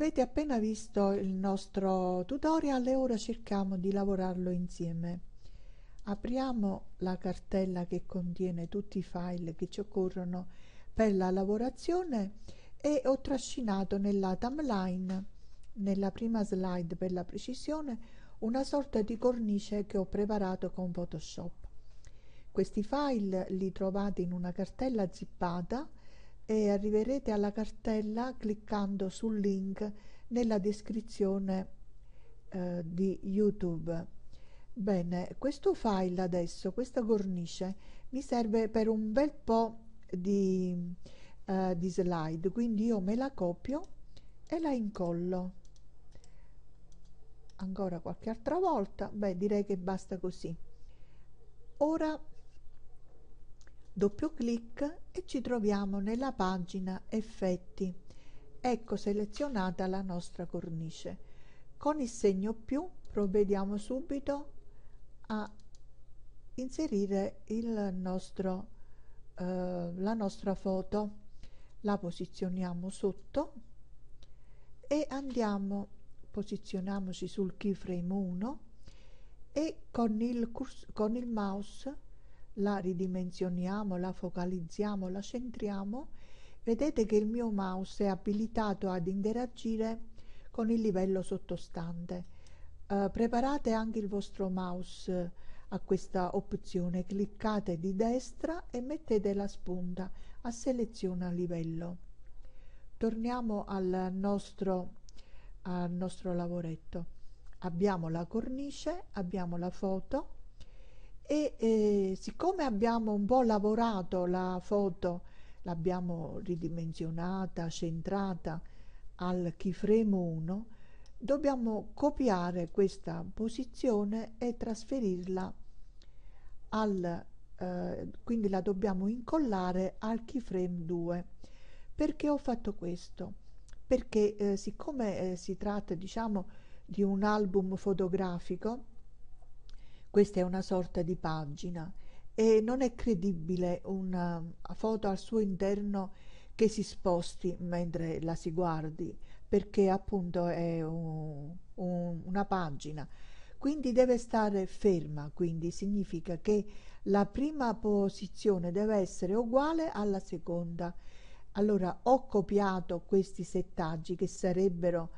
Avete appena visto il nostro tutorial e ora cerchiamo di lavorarlo insieme. Apriamo la cartella che contiene tutti i file che ci occorrono per la lavorazione e ho trascinato nella timeline, nella prima slide per la precisione, una sorta di cornice che ho preparato con Photoshop. Questi file li trovate in una cartella zippata e arriverete alla cartella cliccando sul link nella descrizione eh, di YouTube. Bene, questo file adesso, questa cornice, mi serve per un bel po' di, eh, di slide, quindi io me la copio e la incollo ancora qualche altra volta beh direi che basta così ora doppio clic e ci troviamo nella pagina effetti ecco selezionata la nostra cornice con il segno più provvediamo subito a inserire il nostro eh, la nostra foto la posizioniamo sotto e andiamo posizioniamoci sul keyframe 1 e con il, con il mouse la ridimensioniamo, la focalizziamo, la centriamo, vedete che il mio mouse è abilitato ad interagire con il livello sottostante. Eh, preparate anche il vostro mouse eh, a questa opzione, cliccate di destra e mettete la spunta a seleziona livello. Torniamo al nostro, al nostro lavoretto. Abbiamo la cornice, abbiamo la foto, e eh, siccome abbiamo un po' lavorato la foto, l'abbiamo ridimensionata, centrata al keyframe 1, dobbiamo copiare questa posizione e trasferirla al eh, quindi la dobbiamo incollare al keyframe 2 perché ho fatto questo perché eh, siccome eh, si tratta diciamo di un album fotografico questa è una sorta di pagina e non è credibile una foto al suo interno che si sposti mentre la si guardi perché appunto è un, un, una pagina quindi deve stare ferma quindi significa che la prima posizione deve essere uguale alla seconda allora ho copiato questi settaggi che sarebbero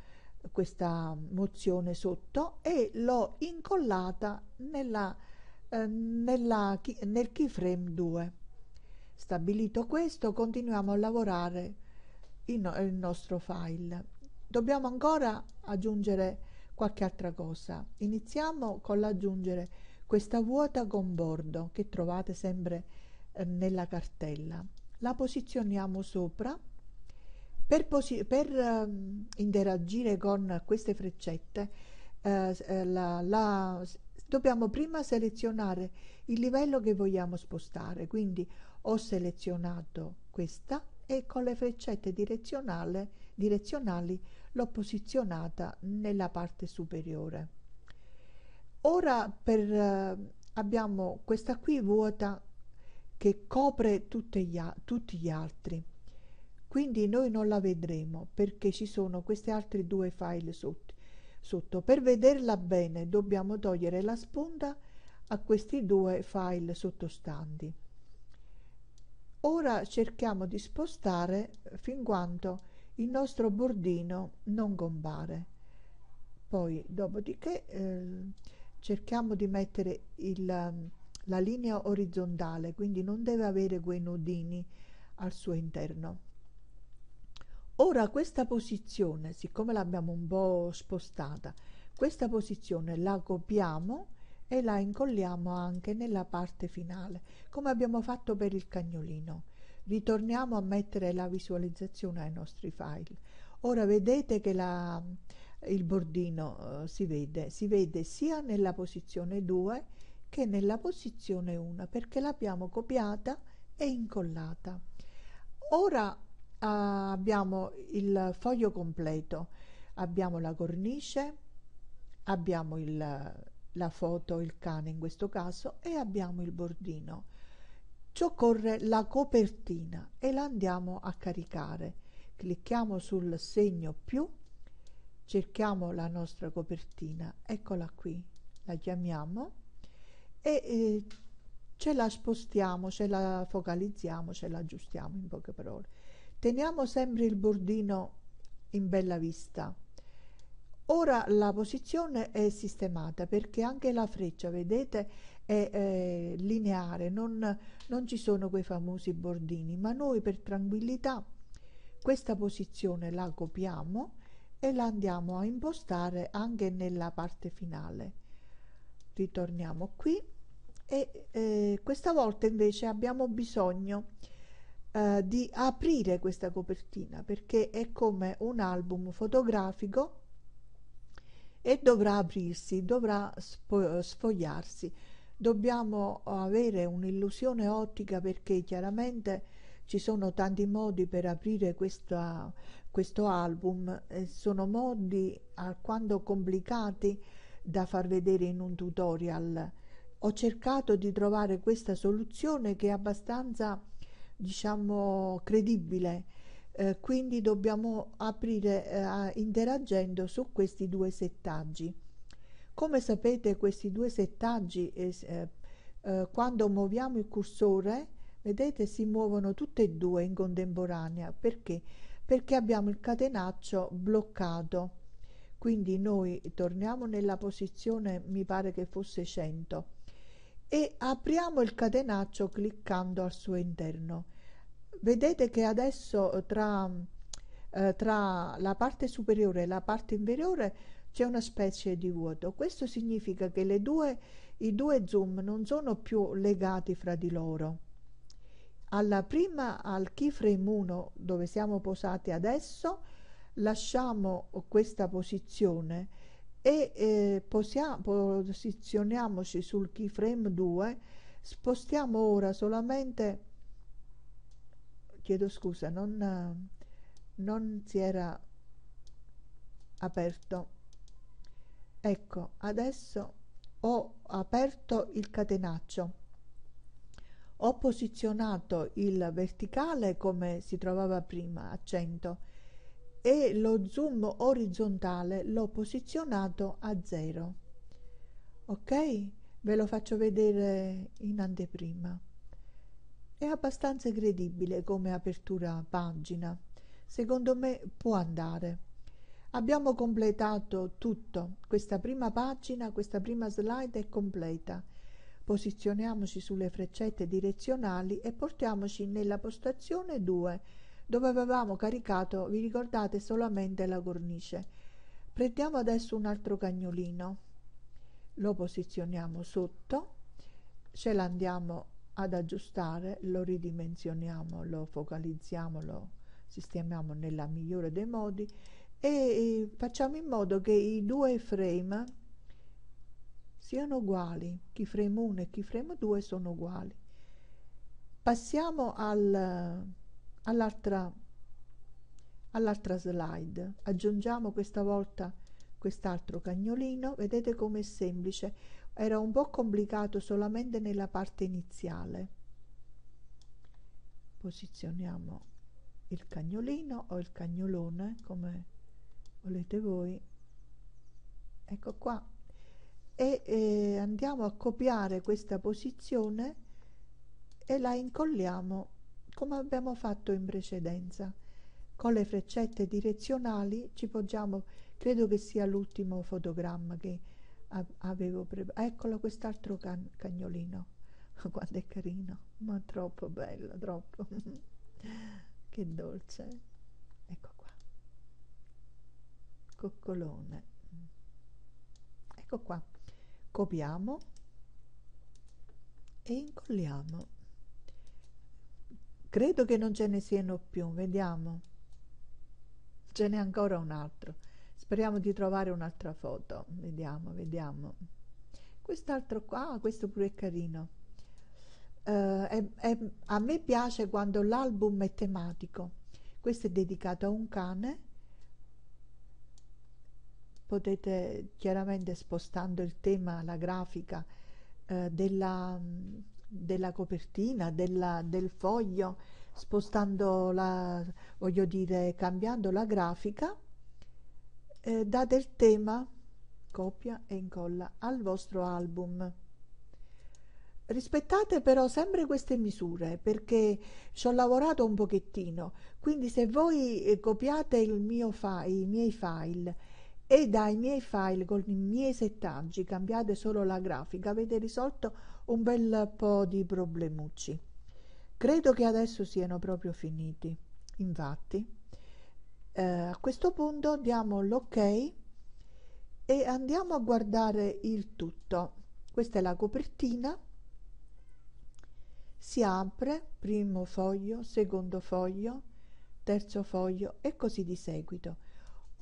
questa mozione sotto e l'ho incollata nella, eh, nella, nel keyframe 2. Stabilito questo, continuiamo a lavorare in, il nostro file. Dobbiamo ancora aggiungere qualche altra cosa. Iniziamo con l'aggiungere questa vuota con bordo che trovate sempre eh, nella cartella. La posizioniamo sopra per, per um, interagire con queste freccette eh, eh la, la, dobbiamo prima selezionare il livello che vogliamo spostare, quindi ho selezionato questa e con le freccette direzionali, l'ho posizionata nella parte superiore. Ora per, eh, abbiamo questa qui vuota che copre gli, tutti gli altri quindi noi non la vedremo perché ci sono questi altri due file sotto. sotto. Per vederla bene dobbiamo togliere la sponda a questi due file sottostanti. Ora cerchiamo di spostare fin quando il nostro bordino non compare. Poi, dopodiché, eh, cerchiamo di mettere il, la linea orizzontale, quindi non deve avere quei nodini al suo interno. Ora questa posizione, siccome l'abbiamo un po' spostata, questa posizione la copiamo e la incolliamo anche nella parte finale, come abbiamo fatto per il cagnolino. Ritorniamo a mettere la visualizzazione ai nostri file. Ora vedete che la, il bordino uh, si vede, si vede sia nella posizione 2 che nella posizione 1 perché l'abbiamo copiata e incollata. Ora abbiamo il foglio completo, abbiamo la cornice, abbiamo il, la foto, il cane in questo caso, e abbiamo il bordino. Ci occorre la copertina e la andiamo a caricare. Clicchiamo sul segno più, cerchiamo la nostra copertina, eccola qui, la chiamiamo e eh, ce la spostiamo, ce la focalizziamo, ce la aggiustiamo in poche parole teniamo sempre il bordino in bella vista ora la posizione è sistemata perché anche la freccia vedete è eh, lineare non, non ci sono quei famosi bordini ma noi per tranquillità questa posizione la copiamo e la andiamo a impostare anche nella parte finale ritorniamo qui e eh, questa volta invece abbiamo bisogno eh, di aprire questa copertina perché è come un album fotografico e dovrà aprirsi, dovrà sfogliarsi. Dobbiamo avere un'illusione ottica perché chiaramente ci sono tanti modi per aprire questa, questo album, eh, sono modi alquanto complicati da far vedere in un tutorial. Ho cercato di trovare questa soluzione che è abbastanza diciamo, credibile. Eh, quindi dobbiamo aprire eh, interagendo su questi due settaggi. Come sapete questi due settaggi, eh, eh, eh quando muoviamo il cursore, vedete si muovono tutti e due in contemporanea. Perché? Perché abbiamo il catenaccio bloccato. Quindi noi torniamo nella posizione, mi pare che fosse 100 e apriamo il catenaccio cliccando al suo interno vedete che adesso eh, tra, eh, tra la parte superiore e la parte inferiore c'è una specie di vuoto questo significa che due, i due zoom non sono più legati fra di loro alla prima al keyframe 1 dove siamo posati adesso lasciamo questa posizione e eh, posizioniamoci sul keyframe 2 spostiamo ora solamente chiedo scusa non, non si era aperto ecco adesso ho aperto il catenaccio ho posizionato il verticale come si trovava prima a 100 e lo zoom orizzontale l'ho posizionato a 0 ok ve lo faccio vedere in anteprima è abbastanza credibile come apertura pagina secondo me può andare abbiamo completato tutto questa prima pagina questa prima slide è completa posizioniamoci sulle freccette direzionali e portiamoci nella postazione 2 dove avevamo caricato, vi ricordate, solamente la cornice. Prendiamo adesso un altro cagnolino, lo posizioniamo sotto, ce l'andiamo ad aggiustare, lo ridimensioniamo, lo focalizziamo, lo sistemiamo nella migliore dei modi e facciamo in modo che i due frame siano uguali, chi frame 1 e chi frame 2 sono uguali. Passiamo al all'altra all'altra slide aggiungiamo questa volta quest'altro cagnolino vedete come è semplice era un po' complicato solamente nella parte iniziale posizioniamo il cagnolino o il cagnolone come volete voi ecco qua e eh, andiamo a copiare questa posizione e la incolliamo come abbiamo fatto in precedenza. Con le freccette direzionali ci poggiamo, credo che sia l'ultimo fotogramma che avevo preparato. Eccolo quest'altro can cagnolino. Quanto è carino, ma troppo bello, troppo. che dolce. Ecco qua. Coccolone. Ecco qua. Copiamo e incolliamo. Credo che non ce ne siano più, vediamo. Ce n'è ancora un altro. Speriamo di trovare un'altra foto. Vediamo, vediamo. Quest'altro qua, ah, questo pure è carino. Uh, è, è, a me piace quando l'album è tematico. Questo è dedicato a un cane. Potete chiaramente spostando il tema, la grafica eh, della, della copertina, della, del foglio, spostando la, voglio dire, cambiando la grafica, eh, date il tema, copia e incolla al vostro album. Rispettate però sempre queste misure perché ci ho lavorato un pochettino, quindi se voi eh, copiate mio i miei file e dai miei file con i miei settaggi, cambiate solo la grafica, avete risolto un bel po' di problemucci. Credo che adesso siano proprio finiti. Infatti, eh, a questo punto diamo l'ok e andiamo a guardare il tutto. Questa è la copertina. Si apre primo foglio, secondo foglio, terzo foglio e così di seguito.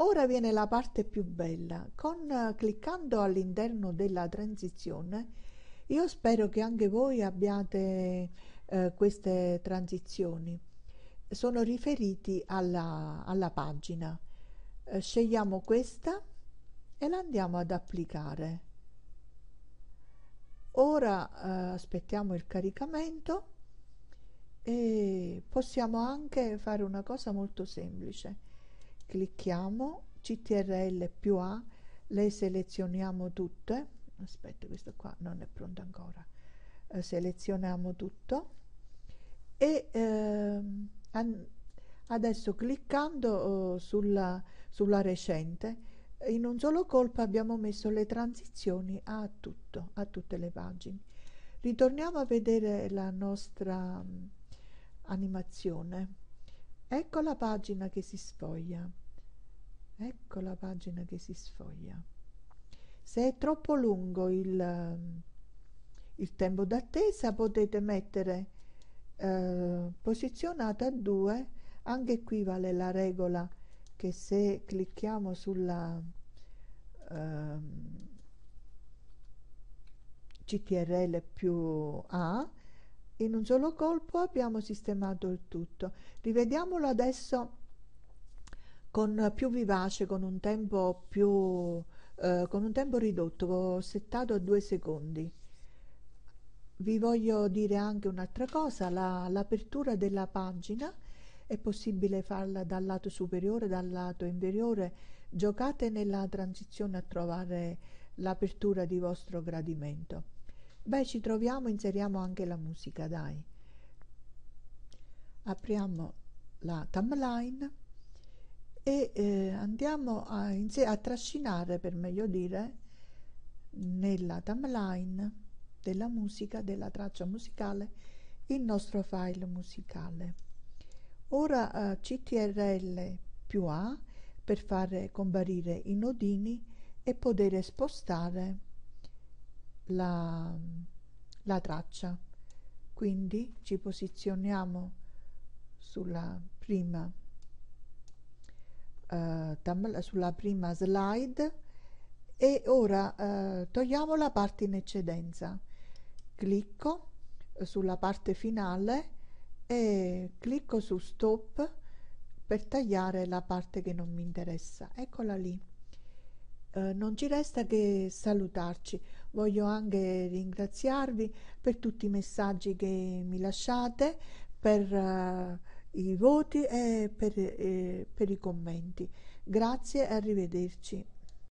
Ora viene la parte più bella. Con, eh, cliccando all'interno della transizione, io spero che anche voi abbiate eh, queste transizioni. Sono riferiti alla, alla pagina. Eh, scegliamo questa e la andiamo ad applicare. Ora eh, aspettiamo il caricamento e possiamo anche fare una cosa molto semplice clicchiamo CTRL più A, le selezioniamo tutte, aspetta questo qua non è pronto ancora, eh, selezioniamo tutto e ehm, adesso cliccando eh, sulla, sulla recente in un solo colpo abbiamo messo le transizioni a tutto, a tutte le pagine. Ritorniamo a vedere la nostra um, animazione. Ecco la pagina che si sfoglia. Ecco la pagina che si sfoglia. Se è troppo lungo il, ehm, il tempo d'attesa potete mettere eh, posizionata a 2, anche qui vale la regola che se clicchiamo sulla eh, CTRL più A in un solo colpo abbiamo sistemato il tutto. Rivediamolo adesso con più vivace, con un tempo più eh, con un tempo ridotto, ho settato a due secondi. Vi voglio dire anche un'altra cosa, l'apertura della pagina è possibile farla dal lato superiore, dal lato inferiore, giocate nella transizione a trovare l'apertura di vostro gradimento. Beh, ci troviamo, inseriamo anche la musica, dai. Apriamo la timeline e eh, andiamo a, a trascinare, per meglio dire, nella timeline della musica, della traccia musicale, il nostro file musicale. Ora eh, CTRL più A per fare comparire i nodini e poter spostare la, la traccia. Quindi ci posizioniamo sulla prima, uh, sulla prima slide e ora uh, togliamo la parte in eccedenza. Clicco eh, sulla parte finale e clicco su stop per tagliare la parte che non mi interessa. Eccola lì. Eh, non ci resta che salutarci. Voglio anche ringraziarvi per tutti i messaggi che mi lasciate, per eh, i voti e per, eh, per i commenti. Grazie e arrivederci.